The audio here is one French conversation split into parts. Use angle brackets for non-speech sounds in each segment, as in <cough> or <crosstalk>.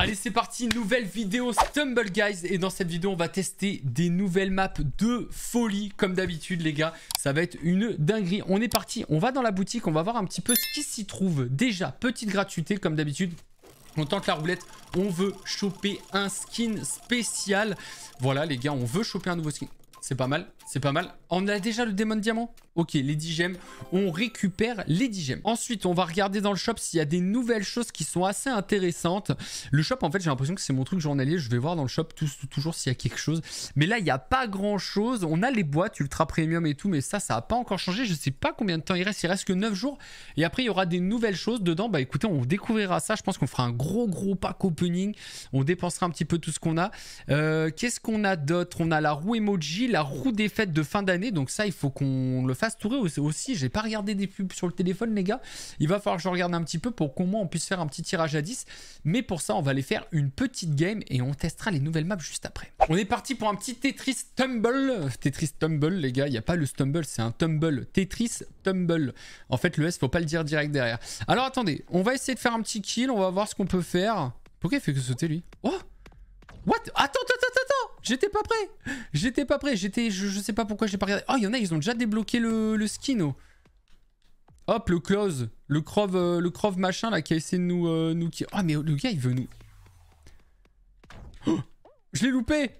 Allez c'est parti, nouvelle vidéo Stumble Guys et dans cette vidéo on va tester des nouvelles maps de folie comme d'habitude les gars, ça va être une dinguerie. On est parti, on va dans la boutique, on va voir un petit peu ce qui s'y trouve. Déjà, petite gratuité comme d'habitude, on tente la roulette, on veut choper un skin spécial. Voilà les gars, on veut choper un nouveau skin. C'est pas mal, c'est pas mal. On a déjà le démon diamant Ok, les 10 gemmes. On récupère les 10 gemmes. Ensuite, on va regarder dans le shop s'il y a des nouvelles choses qui sont assez intéressantes. Le shop, en fait, j'ai l'impression que c'est mon truc journalier. Je vais voir dans le shop toujours s'il y a quelque chose. Mais là, il n'y a pas grand-chose. On a les boîtes ultra premium et tout, mais ça, ça n'a pas encore changé. Je ne sais pas combien de temps il reste. Il reste que 9 jours. Et après, il y aura des nouvelles choses dedans. Bah écoutez, on découvrira ça. Je pense qu'on fera un gros, gros pack opening. On dépensera un petit peu tout ce qu'on a. Euh, qu'est-ce qu'on a d'autre On a la roue emoji, la roue des fêtes de fin d'année. Donc ça, il faut qu'on le fasse tourer aussi. J'ai pas regardé des pubs sur le téléphone, les gars. Il va falloir que je regarde un petit peu pour qu'au moins on puisse faire un petit tirage à 10. Mais pour ça, on va aller faire une petite game et on testera les nouvelles maps juste après. On est parti pour un petit Tetris Tumble. Tetris Tumble, les gars. Il n'y a pas le Stumble, c'est un Tumble. Tetris Tumble. En fait, le S, faut pas le dire direct derrière. Alors attendez, on va essayer de faire un petit kill. On va voir ce qu'on peut faire. Pourquoi il fait que sauter lui Oh What attends, attends, attends J'étais pas prêt J'étais pas prêt, j'étais... Je, sais pas pourquoi j'ai pas regardé. Oh, y'en y en a, ils ont déjà débloqué le, skin, oh. Hop, le close. Le crove, euh, le crove machin, là, qui a essayé de nous... Euh, nous qui... Oh, ah, mais le gars, il veut nous... Oh, je l'ai loupé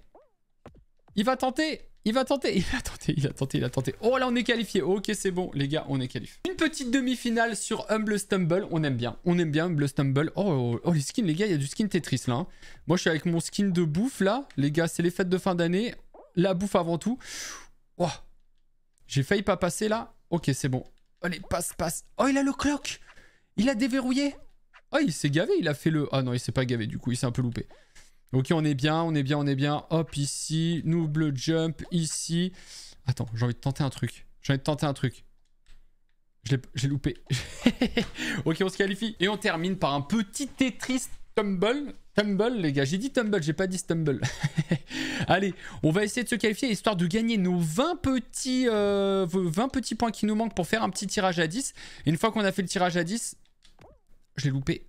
Il va tenter il va tenter, il a tenté, il a tenté, il a tenté. Oh là, on est qualifié. Ok, c'est bon, les gars, on est qualifié. Une petite demi-finale sur Humble Stumble. On aime bien, on aime bien Humble Stumble. Oh, oh, oh les skins, les gars, il y a du skin Tetris là. Hein. Moi, je suis avec mon skin de bouffe là. Les gars, c'est les fêtes de fin d'année. La bouffe avant tout. Oh, j'ai failli pas passer là. Ok, c'est bon. Allez, passe, passe. Oh, il a le clock. Il a déverrouillé. Oh, il s'est gavé. Il a fait le. Ah non, il s'est pas gavé du coup. Il s'est un peu loupé. Ok, on est bien, on est bien, on est bien. Hop, ici. double jump, ici. Attends, j'ai envie de tenter un truc. J'ai envie de tenter un truc. J'ai loupé. <laughs> ok, on se qualifie. Et on termine par un petit Tetris Tumble. Tumble, les gars. J'ai dit Tumble, j'ai pas dit Stumble. <laughs> Allez, on va essayer de se qualifier histoire de gagner nos 20 petits, 20 euh, petits points qui nous manquent pour faire un petit tirage à 10. une fois qu'on a fait le tirage à 10, je l'ai loupé.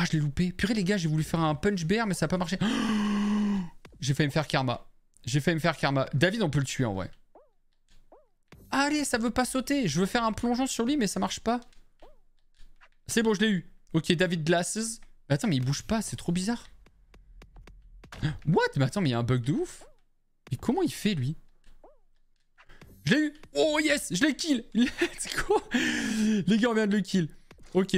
Ah, je l'ai loupé. Purée, les gars, j'ai voulu faire un punch bear mais ça n'a pas marché. <gasps> j'ai failli me faire karma. J'ai failli me faire karma. David, on peut le tuer en vrai. Allez, ça veut pas sauter. Je veux faire un plongeon sur lui, mais ça marche pas. C'est bon, je l'ai eu. Ok, David Glasses. Mais attends, mais il bouge pas, c'est trop bizarre. <gasps> What Mais attends, mais il y a un bug de ouf. Mais comment il fait, lui Je l'ai eu Oh yes Je l'ai kill <laughs> Let's go Les gars, on vient de le kill. Ok,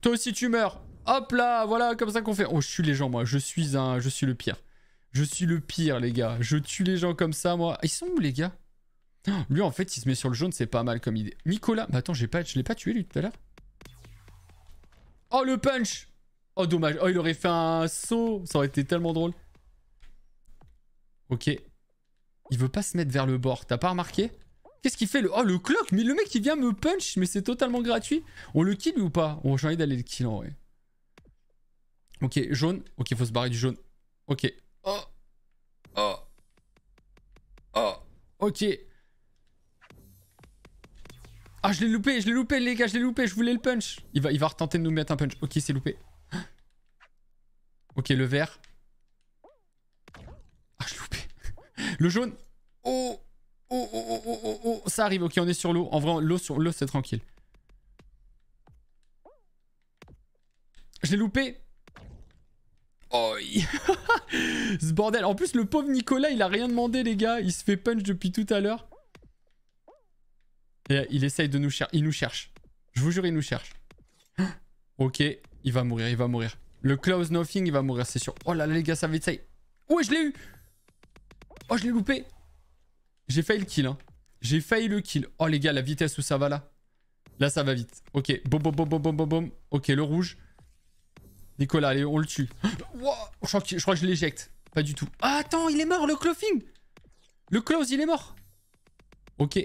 toi aussi tu meurs. Hop là, voilà comme ça qu'on fait. Oh, je tue les gens moi, je suis un je suis le pire. Je suis le pire les gars, je tue les gens comme ça moi. Ils sont où les gars oh, Lui en fait, il se met sur le jaune, c'est pas mal comme idée. Nicolas, bah attends, j'ai pas je l'ai pas tué lui tout à l'heure. Oh le punch. Oh dommage. Oh, il aurait fait un saut, ça aurait été tellement drôle. OK. Il veut pas se mettre vers le bord, t'as pas remarqué Qu'est-ce qu'il fait le... Oh, le clock Mais le mec, il vient me punch, mais c'est totalement gratuit. On le kill ou pas oh, J'ai envie d'aller le kill en vrai. Ok, jaune. Ok, faut se barrer du jaune. Ok. Oh Oh Oh Ok. Ah, je l'ai loupé, je l'ai loupé, les gars, je l'ai loupé, je voulais le punch. Il va, il va retenter de nous mettre un punch. Ok, c'est loupé. Ok, le vert. Ah, je l'ai loupé. <laughs> Le jaune. Oh Oh, oh, oh, oh, oh Ça arrive, ok, on est sur l'eau. En vrai, l'eau, sur l'eau, c'est tranquille. Je l'ai loupé. <laughs> Ce bordel. En plus, le pauvre Nicolas, il a rien demandé, les gars. Il se fait punch depuis tout à l'heure. Et il essaye de nous chercher. Il nous cherche. Je vous jure, il nous cherche. <gasps> Ok, il va mourir, il va mourir. Le close nothing, il va mourir, c'est sûr. Oh là là, les gars, ça va être ça. Ouais, je l'ai eu Oh, je l'ai loupé j'ai failli le kill. Hein. J'ai failli le kill. Oh les gars, la vitesse où ça va là. Là, ça va vite. Ok, boum, boum, boum, boum, boum, boum. Ok, le rouge. Nicolas, allez, on le tue. <gasps> je, crois que, je, l'éjecte. Pas du tout. Ah, attends, il est mort, le clothing. Le close, il est mort. Ok.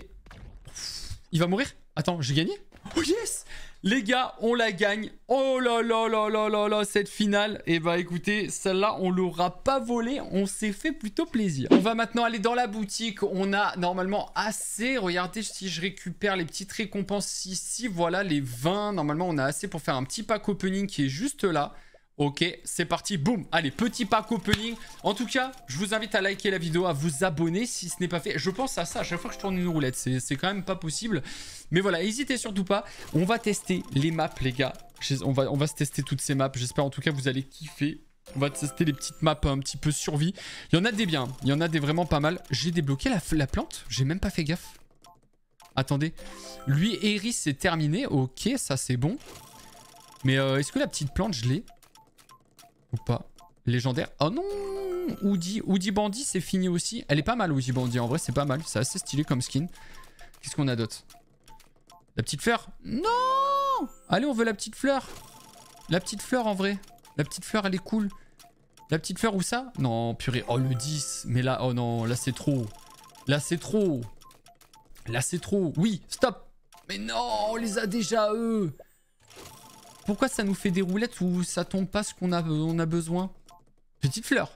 Il va mourir Attends, j'ai gagné Oh yes les gars, on la gagne. Oh là là là là là cette finale. Et eh bah écoutez, celle-là, on l'aura pas volée. On s'est fait plutôt plaisir. On va maintenant aller dans la boutique. On a normalement assez. Regardez si je récupère les petites récompenses ici. Voilà, les 20. Normalement, on a assez pour faire un petit pack opening qui est juste là. Ok, c'est parti, boum Allez, petit pack opening. En tout cas, je vous invite à liker la vidéo, à vous abonner si ce n'est pas fait. Je pense à ça à chaque fois que je tourne une roulette, c'est quand même pas possible. Mais voilà, n'hésitez surtout pas. On va tester les maps, les gars. On va, se tester toutes ces maps. J'espère en tout cas que vous allez kiffer. On va tester les petites maps un petit peu survie. Il y en a des biens, il y en a des vraiment pas mal. J'ai débloqué la, plante, j'ai même pas fait gaffe. Attendez, lui, Eris, c'est terminé. Ok, ça c'est bon. Mais euh, est-ce que la petite plante, je l'ai pas. Légendaire. Oh non ou Oudi Bandit, c'est fini aussi. Elle est pas mal, Oudi Bandit. En vrai, c'est pas mal. C'est assez stylé comme skin. Qu'est-ce qu'on a d'autre La petite fleur Non Allez, on veut la petite fleur. La petite fleur, en vrai. La petite fleur, elle est cool. La petite fleur ou ça Non, purée. Oh, le 10. Mais là, oh non, là, c'est trop. Là, c'est trop. Là, c'est trop. Oui, stop. Mais non, on les a déjà, eux. Pourquoi ça nous fait des roulettes où ça tombe pas ce qu'on a, euh, on a besoin Petite fleur.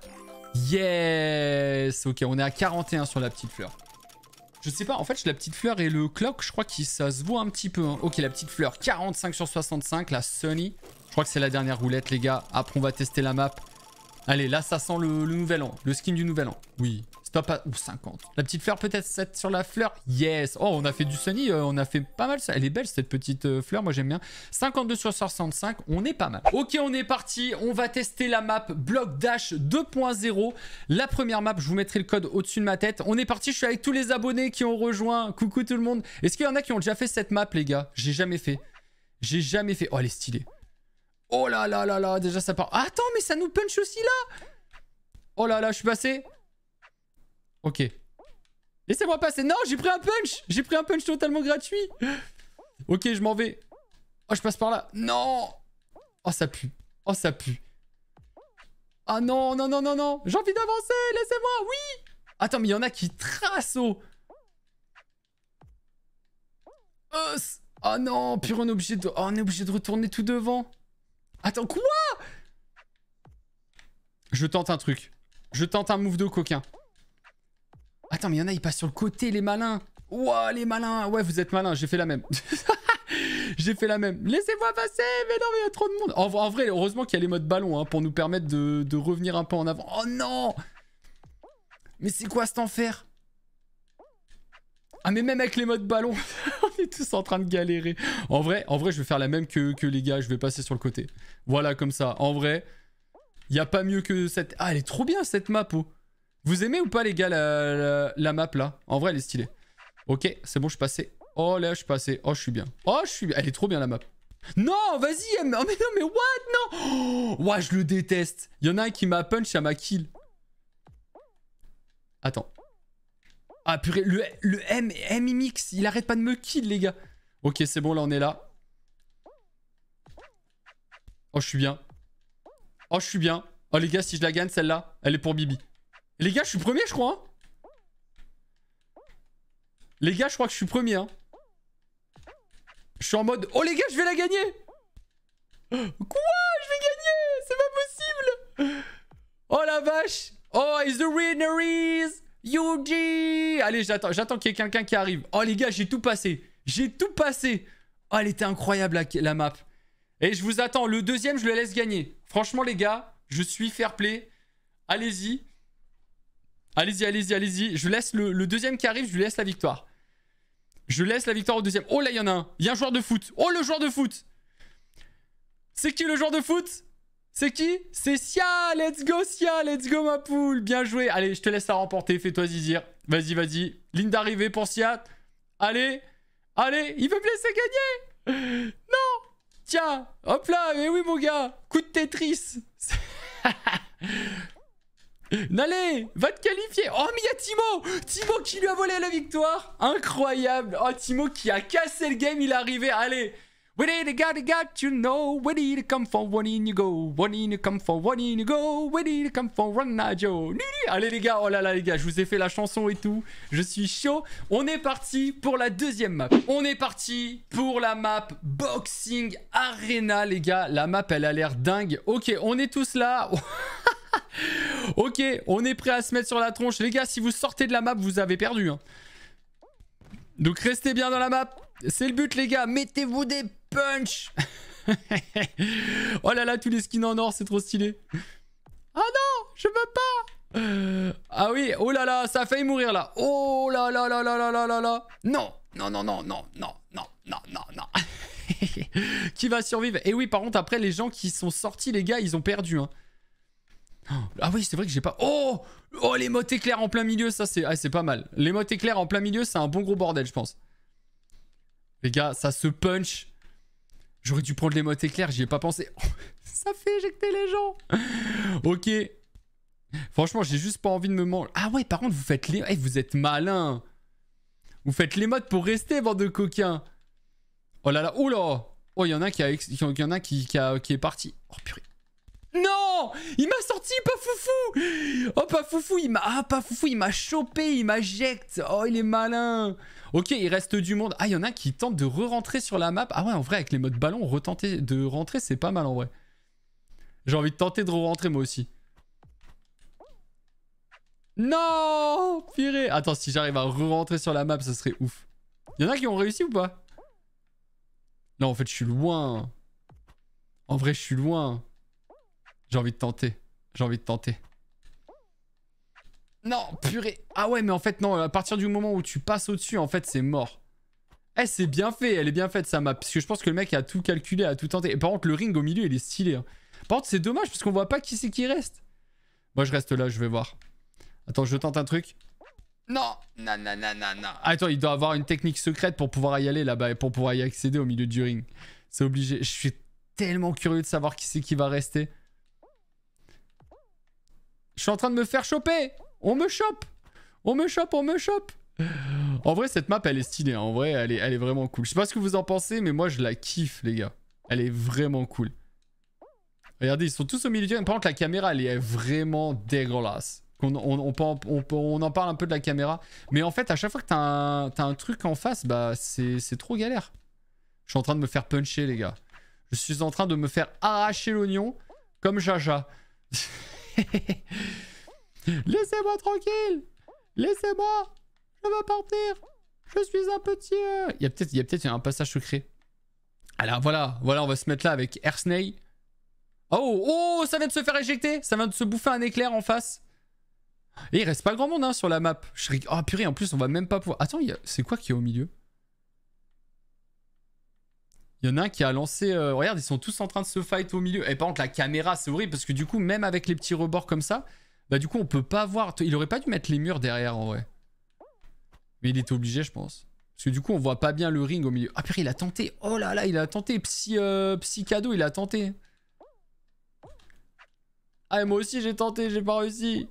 Yes Ok, on est à 41 sur la petite fleur. Je sais pas, en fait, la petite fleur et le clock, je crois que ça se voit un petit peu. Hein. Ok, la petite fleur, 45 sur 65, la Sunny. Je crois que c'est la dernière roulette, les gars. Après, on va tester la map. Allez, là, ça sent le nouvel an, le skin du nouvel an. Oui, ou 50. La petite fleur, peut-être 7 sur la fleur. Yes Oh, on a fait du Sunny, euh, on a fait pas mal ça. Elle est belle, cette petite euh, fleur, moi j'aime bien. 52 sur 65, on est pas mal. Ok, on est parti. On va tester la map Block Dash 2.0. La première map, je vous mettrai le code au-dessus de ma tête. On est parti, je suis avec tous les abonnés qui ont rejoint. Coucou tout le monde. Est-ce qu'il y en a qui ont déjà fait cette map, les gars J'ai jamais fait. J'ai jamais fait. Oh, elle est stylée. Oh là là là là, déjà ça part. Attends, mais ça nous punch aussi là Oh là là, je suis passé Ok. Laissez-moi passer. Non, j'ai pris un punch. J'ai pris un punch totalement gratuit. Ok, je m'en vais. Oh, je passe par là. Non. Oh, ça pue. Oh, ça pue. Ah oh, non, non, non, non, non. J'ai envie d'avancer. Laissez-moi. Oui. Attends, mais il y en a qui tracent. Oh, ah non. Puis on est obligé de... Oh, on est obligé de retourner tout devant. Attends, quoi Je tente un truc. Je tente un move de coquin. Attends, mais il y en a, ils passent sur le côté, les malins. Ouah, les malins. Ouais, vous êtes malins, j'ai fait la même. <laughs> j'ai fait la même. Laissez-moi passer, mais non, mais il y a trop de monde. En, vrai, heureusement qu'il y a les modes ballon hein, pour nous permettre de, revenir un peu en avant. Oh non Mais c'est quoi cet enfer ah mais même avec les modes ballon, <laughs> on est tous en train de galérer. En vrai, en vrai, je vais faire la même que, que les gars, je vais passer sur le côté. Voilà, comme ça. En vrai, il n'y a pas mieux que cette... Ah, elle est trop bien cette map, oh. Vous aimez ou pas, les gars, la, map, là En vrai, elle est stylée. Ok, c'est bon, je suis passé. Oh, là, je suis passé. Oh, je suis bien. Oh, je suis bien. Elle est trop bien, la map. Non, vas-y. Oh, mais non, mais what Non oh, Ouah, je le déteste. Il y en a un qui m'a punch, ça m'a kill. Attends. Ah, purée. Le, M, MMX, il arrête pas de me kill, les gars. Ok, c'est bon, là, on est là. Oh, je suis bien. Oh, je suis bien. Oh, les gars, si je la gagne, celle-là, elle est pour Bibi. Les gars, je suis premier, je crois. Hein. les gars, je crois que je suis premier. Hein. Je suis en mode... Oh, les gars, je vais la gagner <gasps> Quoi Je vais gagner C'est pas possible Oh, la vache Oh, it's the winner is Yuji Allez, j'attends qu'il y ait quelqu'un qui arrive. Oh, les gars, j'ai tout passé. J'ai tout passé. Oh, elle était incroyable, la, la map. Et je vous attends. Le deuxième, je le laisse gagner. Franchement, les gars, je suis fair play. Allez-y. Allez-y, allez-y, allez-y. Je laisse le, deuxième qui arrive, je lui laisse la victoire. Je laisse la victoire au deuxième. Oh là, il y en a un. Il y a un joueur de foot. Oh, le joueur de foot. C'est qui le joueur de foot C'est qui C'est Sia. Let's go, Sia. Let's go, ma poule. Bien joué. Allez, je te laisse la remporter. Fais-toi zizir. Vas-y, vas-y. Ligne d'arrivée pour Sia. Allez. Allez. Il veut me laisser gagner. <laughs> Non. Tiens. Hop là. Mais eh oui, mon gars. Coup de Tetris. <laughs> Allez, va te qualifier. Oh, mais il y a Timo. Timo qui lui a volé la victoire. Incroyable. Oh, Timo qui a cassé le game. Il est arrivé. Allez. We did gars it, got you know. did come for one in you go. One in you come for one in you go. to come for one Allez les gars, oh là là les gars, je vous ai fait la chanson et tout. Je suis chaud. On est parti pour la deuxième map. On est parti pour la map Boxing Arena les gars. La map elle a l'air dingue. Ok, on est tous là. <laughs> ok, on est prêt à se mettre sur la tronche. Les gars, si vous sortez de la map, vous avez perdu. Hein. Donc restez bien dans la map. C'est le but, les gars. Mettez-vous des punch. <laughs> oh là là, tous les skins en or, c'est trop stylé. Ah oh non, je veux pas. ah oui, oh là là, ça a failli mourir là. Oh là là là là là là là là. Non, non, non, non, non, non, non, non, non, non. <laughs> qui va survivre Et eh oui, par contre, après, les gens qui sont sortis, les gars, ils ont perdu. Hein. Ah oui, c'est vrai que j'ai pas... Oh Oh, les mots éclairs en plein milieu, ça c'est ah, pas mal. Les mots éclairs en plein milieu, c'est un bon gros bordel, je pense. Les gars, ça se punch. J'aurais dû prendre les mots éclairs, j'y ai pas pensé. <laughs> ça fait éjecter les gens. ok. Franchement, j'ai juste pas envie de me manger. Ah ouais, par contre, vous faites les... Eh, vous êtes malin. Vous faites les modes pour rester, bande de coquins. Oh là là, oh là Oh, il y en a qui, a, y en a qui, qui, a, qui est parti. Oh purée. Non Il m'a sorti, pas foufou Oh, pas foufou, il m'a... Ah, pas foufou, il m'a chopé, il m'injecte Oh, il est malin Ok, il reste du monde. Ah, il y en a qui tente de re-rentrer sur la map. Ah ouais, en vrai, avec les modes ballon, retenter de rentrer, c'est pas mal en vrai. J'ai envie de tenter de re-rentrer moi aussi. Non piré. Attends, si j'arrive à re-rentrer sur la map, ça serait ouf. Il y en a qui ont réussi ou pas Non, en fait, je suis loin. En vrai, je suis loin. J'ai envie de tenter. J'ai envie de tenter. Non, purée. Ah ouais, mais en fait, non, à partir du moment où tu passes au-dessus, en fait, c'est mort. Eh, c'est bien fait, elle est bien faite, Ça map. Parce que je pense que le mec a tout calculé, a tout tenté. Et par contre, le ring au milieu, il est stylé. Hein. Par contre, c'est dommage, parce qu'on voit pas qui c'est qui reste. Moi, je reste là, je vais voir. Attends, je tente un truc. Non, non, non, non, non, non. Ah, attends, il doit avoir une technique secrète pour pouvoir y aller là-bas et pour pouvoir y accéder au milieu du ring. C'est obligé. Je suis tellement curieux de savoir qui c'est qui va rester. Je suis en train de me faire choper On me chope On me chope, on me chope En vrai, cette map, elle est stylée. Hein. En vrai, elle est, elle est vraiment cool. Je sais pas ce que vous en pensez, mais moi, je la kiffe, les gars. Elle est vraiment cool. Regardez, ils sont tous au milieu du... Par contre, la caméra, elle est vraiment dégueulasse. On, on, on, en parle un peu de la caméra. Mais en fait, à chaque fois que t'as un, as un truc en face, bah c'est trop galère. Je suis en train de me faire puncher, les gars. Je suis en train de me faire arracher l'oignon comme Jaja. <laughs> <laughs> Laissez-moi tranquille Laissez-moi Je veux partir Je suis un petit... Euh. Il y a peut-être peut un passage secret. Alors voilà, voilà, on va se mettre là avec Ersney. Oh, oh, ça vient de se faire éjecter Ça vient de se bouffer un éclair en face et il reste pas grand monde hein, sur la map. Je... Oh purée, en plus on va même pas pouvoir... Attends, c'est quoi qui est au milieu il y en a un qui a lancé... Euh, regarde, ils sont tous en train de se fight au milieu. Et par contre, la caméra, c'est horrible parce que du coup, même avec les petits rebords comme ça, bah du coup, on peut pas voir... Il aurait pas dû mettre les murs derrière, en vrai. Mais il était obligé, je pense. Parce que du coup, on voit pas bien le ring au milieu. Ah, putain il a tenté. Oh là là, il a tenté. Psy, euh, cadeau, il a tenté. Ah, et moi aussi, j'ai tenté, j'ai pas réussi.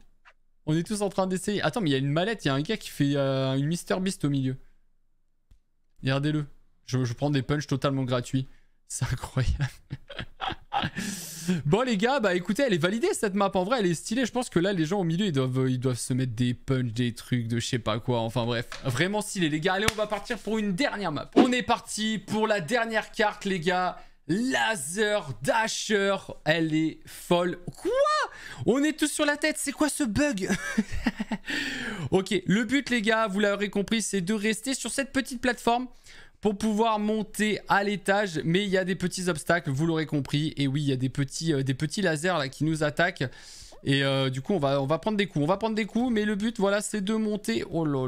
On est tous en train d'essayer. Attends, mais il y a une mallette, il y a un gars qui fait euh, une Mister Beast au milieu. Regardez-le. Je, prends des punchs totalement gratuits. <laughs> C'est incroyable. bon les gars, bah écoutez, elle est validée cette map. En vrai, elle est stylée. Je pense que là, les gens au milieu, ils doivent, ils doivent se mettre des punches, des trucs, de je sais pas quoi. Enfin bref, vraiment stylé les gars. Allez, on va partir pour une dernière map. On est parti pour la dernière carte les gars. Laser Dasher, elle est folle. Quoi On est tous sur la tête, c'est quoi ce bug <laughs> Ok, le but les gars, vous l'aurez compris, c'est de rester sur cette petite plateforme pour pouvoir monter à l'étage, mais il y a des petits obstacles, vous l'aurez compris. Et oui, il y a des petits, euh, lasers qui nous attaquent. Et euh, du coup, on va, prendre des coups. On va prendre des coups, mais le but, voilà, c'est de monter. Oh là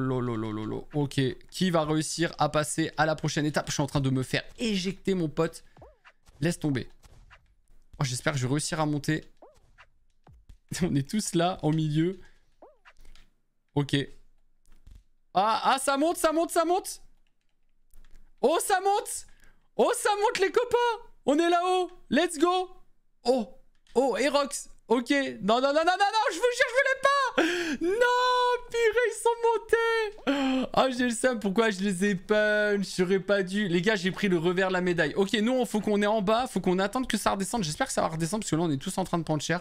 Ok, qui va réussir à passer à la prochaine étape Je suis en train de me faire éjecter, mon pote. Laisse tomber. Oh, j'espère que je vais réussir à monter. <laughs> On est tous là, au milieu. Ok. ah, ah ça monte, ça monte, ça monte Oh, ça monte Oh, ça monte, les copains On est là-haut Let's go Oh Oh, Erox Ok. Non, non, non, non, non, non Je vous jure, je voulais pas Non Purée, ils sont montés oh, j'ai le seum. Pourquoi je les ai punch J'aurais pas dû. Les gars, j'ai pris le revers de la médaille. Ok, nous, on faut qu'on est en bas. Faut qu'on attende que ça redescende. J'espère que ça va redescendre parce que là, on est tous en train de prendre cher.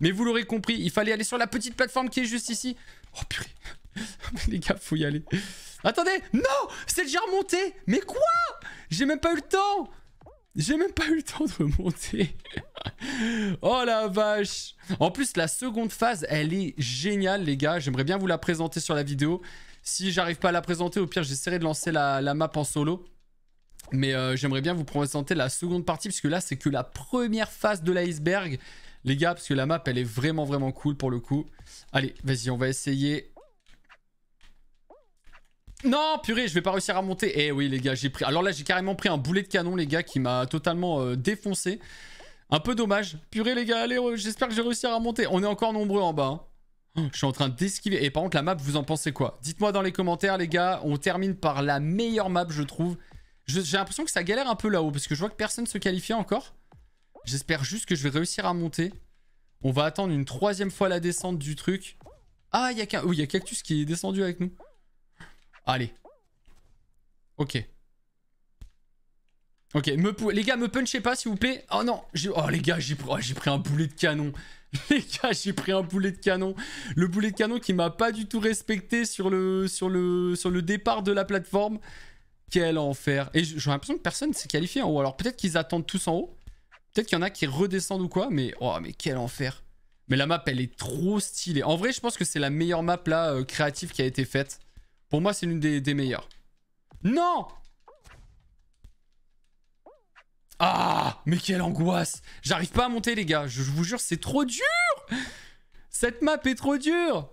Mais vous l'aurez compris, il fallait aller sur la petite plateforme qui est juste ici. Oh, purée <laughs> les gars, faut y aller. Attendez, non C'est déjà remonté Mais quoi J'ai même pas eu le temps J'ai même pas eu le temps de remonter <laughs> Oh la vache En plus, la seconde phase, elle est géniale, les gars. J'aimerais bien vous la présenter sur la vidéo. Si j'arrive pas à la présenter, au pire, j'essaierai de lancer la, map en solo. Mais euh, j'aimerais bien vous présenter la seconde partie, puisque là, c'est que la première phase de l'iceberg, les gars, parce que la map, elle est vraiment, vraiment cool pour le coup. Allez, vas-y, on va essayer non, purée, je vais pas réussir à monter. Eh oui, les gars, j'ai pris. Alors là, j'ai carrément pris un boulet de canon, les gars, qui m'a totalement euh, défoncé. Un peu dommage. Purée, les gars, allez, j'espère que je vais réussir à monter. On est encore nombreux en bas. Hein. Oh, je suis en train d'esquiver. Et par contre, la map, vous en pensez quoi Dites-moi dans les commentaires, les gars. On termine par la meilleure map, je trouve. J'ai l'impression que ça galère un peu là-haut, parce que je vois que personne se qualifie encore. J'espère juste que je vais réussir à monter. On va attendre une troisième fois la descente du truc. Ah, il y a il y a Cactus qui est descendu avec nous. Allez. Ok. Ok, les gars, me punchez pas, s'il vous plaît. Oh non, oh les gars, oh, j'ai pris un boulet de canon. <laughs> Les gars, j'ai pris un boulet de canon. Le boulet de canon qui m'a pas du tout respecté sur le, sur, le, sur le départ de la plateforme. Quel enfer. Et j'ai l'impression que personne s'est qualifié en haut. Alors peut-être qu'ils attendent tous en haut. Peut-être qu'il y en a qui redescendent ou quoi. Mais oh, mais quel enfer. Mais la map, elle est trop stylée. En vrai, je pense que c'est la meilleure map là, euh, créative qui a été faite. Pour moi, c'est l'une des, meilleures. Non Ah Mais quelle angoisse J'arrive pas à monter, les gars. Je, vous jure, c'est trop dur Cette map est trop dure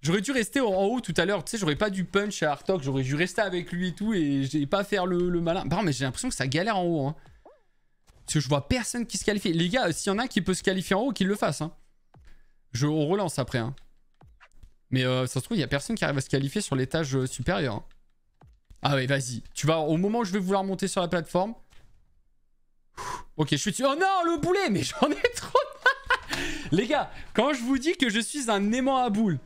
J'aurais dû rester en haut tout à l'heure, tu sais, j'aurais pas dû punch à Artok. j'aurais dû rester avec lui et tout, et j'ai pas faire le, malin. Bah, mais j'ai l'impression que ça galère en haut, hein. Parce que je vois personne qui se qualifie. Les gars, s'il y en a qui peut se qualifier en haut, qu'il le fasse, hein. Je, relance après, hein. Mais euh, ça se trouve, il y a personne qui arrive à se qualifier sur l'étage euh, supérieur. Hein. Ah ouais, vas-y. Tu vas, au moment où je vais vouloir monter sur la plateforme. ok, je suis dessus. Oh non, le boulet Mais j'en ai trop <laughs> Les gars, quand je vous dis que je suis un aimant à boules,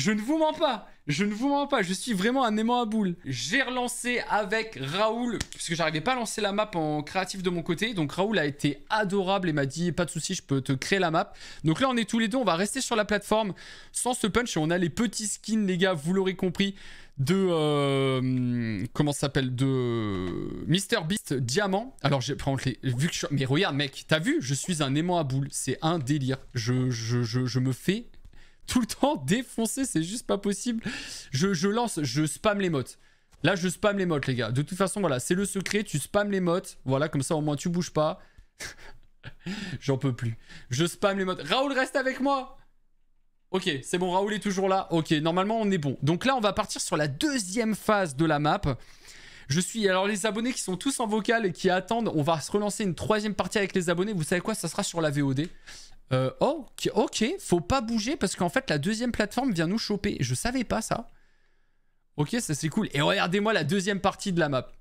je ne vous mens pas. Je ne vous mens pas. Je suis vraiment un aimant à boules. J'ai relancé avec Raoul, parce que j'arrivais pas à lancer la map en créatif de mon côté. Donc Raoul a été adorable et m'a dit pas de soucis, je peux te créer la map. Donc là, on est tous les deux. On va rester sur la plateforme sans ce punch. Et on a les petits skins, les gars. Vous l'aurez compris de euh, comment s'appelle de Mister Beast diamant. Alors j'ai vu que je... mais regarde mec, t'as vu, je suis un aimant à boules, c'est un délire. je, je, je me fais tout le temps défoncer, c'est juste pas possible. Je, lance, je spam les mots. Là, je spam les mots, les gars. De toute façon, voilà, c'est le secret, tu spam les mots. Voilà, comme ça, au moins, tu bouges pas. <laughs> J'en peux plus. Je spam les mots. Raoul, reste avec moi Ok, c'est bon, Raoul est toujours là. Ok, normalement, on est bon. Donc là, on va partir sur la deuxième phase de la map. Je suis... Alors, les abonnés qui sont tous en vocal et qui attendent, on va se relancer une troisième partie avec les abonnés. Vous savez quoi Ça sera sur la VOD. Euh, oh, ok, faut pas bouger parce qu'en fait la deuxième plateforme vient nous choper. Je savais pas ça. Ok, ça c'est cool. Et regardez-moi la deuxième partie de la map.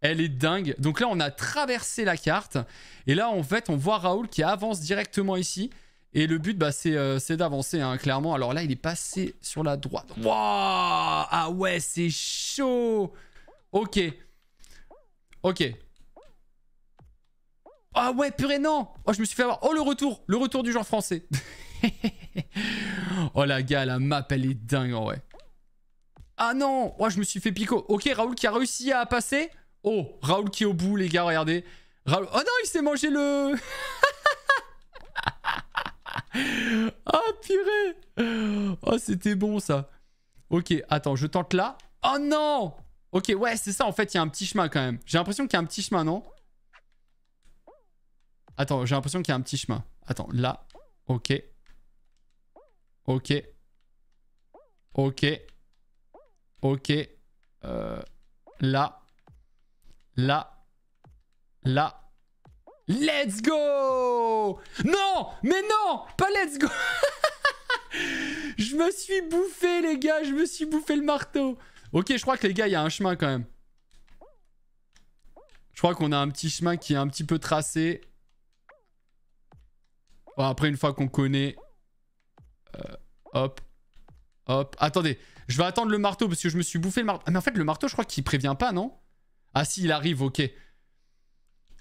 Elle est dingue. Donc là, on a traversé la carte. Et là, en fait, on voit Raoul qui avance directement ici. Et le but, bah, c'est euh, d'avancer, hein, clairement. Alors là, il est passé sur la droite. Wouah Ah ouais, c'est chaud Ok. Ok, ah oh ouais, purée, non Oh, je me suis fait avoir. Oh, le retour Le retour du genre français. <laughs> oh, la gars, la map, elle est dingue, en vrai. Ah non Oh, je me suis fait pico. Ok, Raoul qui a réussi à passer. Oh, Raoul qui est au bout, les gars, regardez. Oh non, il s'est mangé le... <laughs> Ah, oh, purée Oh, c'était bon, ça. Ok, attends, je tente là. Oh non Ok, ouais, c'est ça, en fait, il y a un petit chemin, quand même. J'ai l'impression qu'il y a un petit chemin, non Attends, j'ai l'impression qu'il y a un petit chemin. Attends, là. Ok. Ok. Ok. Ok. Euh, là. Là. Là. Let's go Non Mais non Pas let's go <laughs> Je me suis bouffé, les gars Je me suis bouffé le marteau Ok, je crois que les gars, il y a un chemin quand même. Je crois qu'on a un petit chemin qui est un petit peu tracé. Bon, après, une fois qu'on connaît... Euh, hop. Hop. Attendez, je vais attendre le marteau parce que je me suis bouffé le marteau. Ah, mais en fait, le marteau, je crois qu'il prévient pas, non Ah si, il arrive, ok.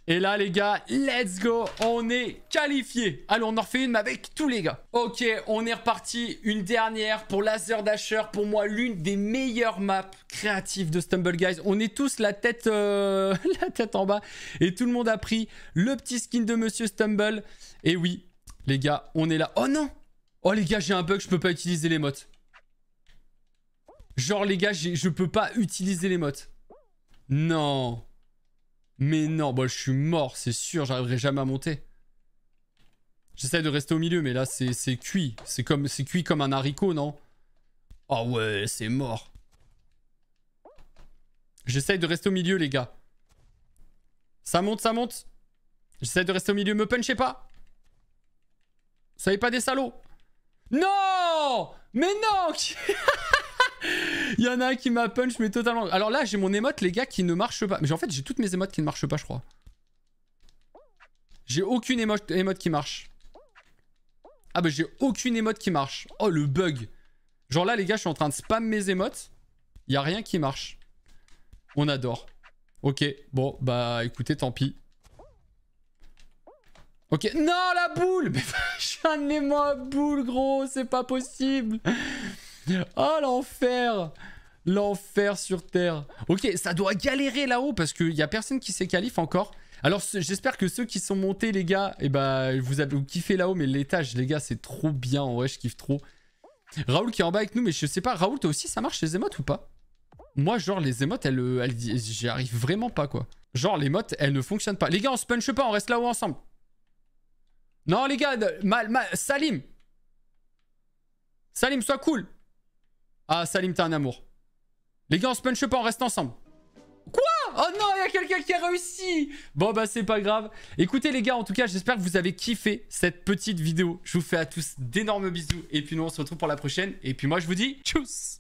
Et là, les gars, let's go On est qualifié Allez, on en refait une avec tous les gars. Ok, on est reparti. Une dernière pour Laser Dasher. Pour moi, l'une des meilleures maps créatives de Stumble Guys. On est tous la tête, euh, <laughs> la tête en bas. Et tout le monde a pris le petit skin de Monsieur Stumble. Et oui, les gars, on est là. Oh non Oh les gars, j'ai un bug, je peux pas utiliser les mottes. Genre les gars, je peux pas utiliser les mottes. Non. Mais non, bon, bah, je suis mort, c'est sûr, j'arriverai jamais à monter. J'essaie de rester au milieu, mais là, c'est cuit. C'est comme, cuit comme un haricot, non Oh ouais, c'est mort. J'essaie de rester au milieu, les gars. Ça monte, ça monte. J'essaie de rester au milieu, me punchez pas est pas des salauds. Non Mais non <laughs> Il y en a un qui m'a punch, mais totalement. Alors là, j'ai mon émote, les gars, qui ne marche pas. Mais en fait, j'ai toutes mes émotes qui ne marchent pas, je crois. J'ai aucune émote, qui marche. Ah bah j'ai aucune émote qui marche. Oh le bug. Genre là les gars je suis en train de spam mes émotes. Y a rien qui marche. On adore. Ok bon bah écoutez tant pis. Ok. Non, la boule <laughs> Mais je moi boule, gros C'est pas possible Oh, l'enfer L'enfer sur Terre. Ok, ça doit galérer là-haut parce qu'il y a personne qui s'est qualifié encore. Alors j'espère que ceux qui sont montés les gars, et eh ben, vous avez kiffé là-haut, mais l'étage les gars c'est trop bien, en je kiffe trop. Raoul qui est en bas avec nous, mais je sais pas, Raoul toi aussi ça marche les émotes ou pas Moi genre les émotes, elles, elles, elles j'y arrive vraiment pas quoi. Genre les motes, elles ne fonctionnent pas. Les gars on se punche pas, on reste là-haut ensemble. Non, les gars, mal, Salim. Salim, sois cool. Ah, Salim, t'es un amour. Les gars, on se punche pas, on reste ensemble. Quoi Oh non, il y a quelqu'un qui a réussi Bon, bah, c'est pas grave. Écoutez, les gars, en tout cas, j'espère que vous avez kiffé cette petite vidéo. Je vous fais à tous d'énormes bisous. Et puis, nous, on se retrouve pour la prochaine. Et puis, moi, je vous dis tchuss